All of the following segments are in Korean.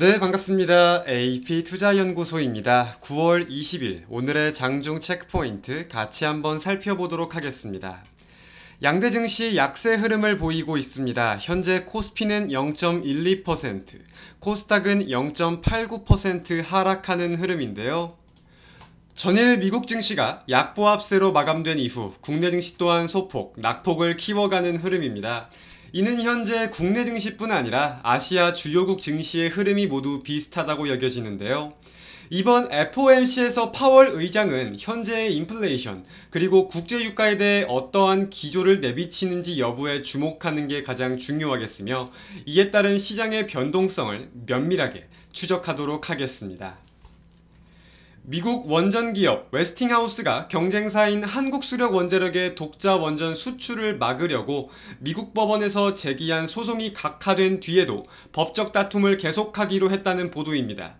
네, 반갑습니다. AP 투자연구소입니다. 9월 20일 오늘의 장중 체크포인트 같이 한번 살펴보도록 하겠습니다. 양대 증시 약세 흐름을 보이고 있습니다. 현재 코스피는 0.12%, 코스닥은 0.89% 하락하는 흐름인데요. 전일 미국 증시가 약보합세로 마감된 이후 국내 증시 또한 소폭, 낙폭을 키워가는 흐름입니다. 이는 현재 국내 증시뿐 아니라 아시아 주요국 증시의 흐름이 모두 비슷하다고 여겨지는데요. 이번 FOMC에서 파월 의장은 현재의 인플레이션 그리고 국제 유가에 대해 어떠한 기조를 내비치는지 여부에 주목하는 게 가장 중요하겠으며 이에 따른 시장의 변동성을 면밀하게 추적하도록 하겠습니다. 미국 원전 기업 웨스팅하우스가 경쟁사인 한국 수력 원자력의 독자 원전 수출을 막으려고 미국 법원에서 제기한 소송이 각하된 뒤에도 법적 다툼을 계속하기로 했다는 보도입니다.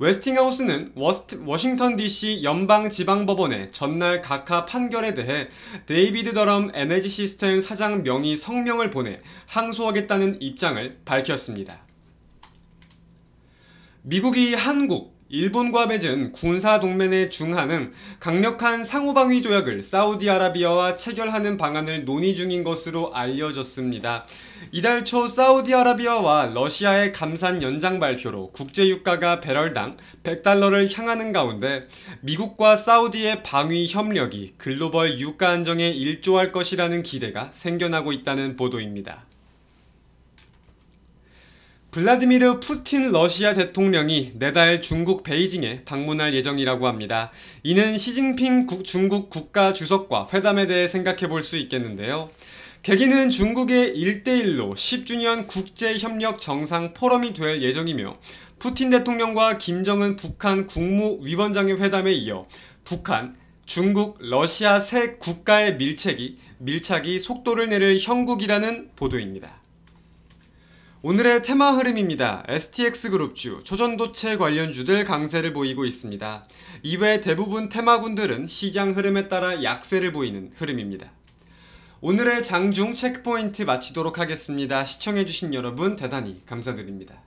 웨스팅하우스는 워스트, 워싱턴 DC 연방지방법원의 전날 각하 판결에 대해 데이비드 더럼 에너지 시스템 사장 명의 성명을 보내 항소하겠다는 입장을 밝혔습니다. 미국이 한국, 일본과 맺은 군사동맹의 중하는 강력한 상호방위 조약을 사우디아라비아와 체결하는 방안을 논의 중인 것으로 알려졌습니다. 이달 초 사우디아라비아와 러시아의 감산 연장 발표로 국제유가가 배럴당 100달러를 향하는 가운데 미국과 사우디의 방위 협력이 글로벌 유가 안정에 일조할 것이라는 기대가 생겨나고 있다는 보도입니다. 블라디미르 푸틴 러시아 대통령이 내달 중국 베이징에 방문할 예정이라고 합니다. 이는 시진핑 국, 중국 국가 주석과 회담에 대해 생각해 볼 수 있겠는데요. 계기는 중국의 1대1로 10주년 국제협력 정상 포럼이 될 예정이며 푸틴 대통령과 김정은 북한 국무위원장의 회담에 이어 북한, 중국, 러시아 세 국가의 밀착이, 밀착이 속도를 내릴 형국이라는 보도입니다. 오늘의 테마 흐름입니다. STX 그룹주, 초전도체 관련주들 강세를 보이고 있습니다. 이외 대부분 테마군들은 시장 흐름에 따라 약세를 보이는 흐름입니다. 오늘의 장중 체크포인트 마치도록 하겠습니다. 시청해주신 여러분 대단히 감사드립니다.